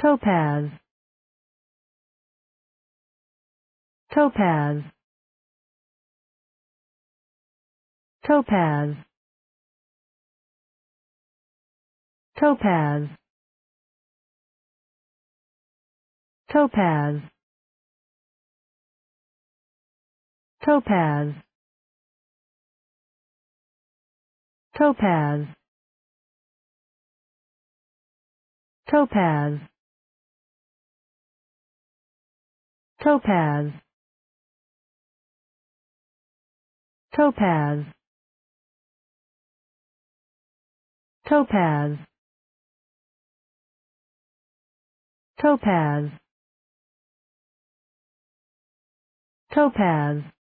topaz topaz topaz topaz topaz topaz topaz topaz topaz topaz topaz topaz topaz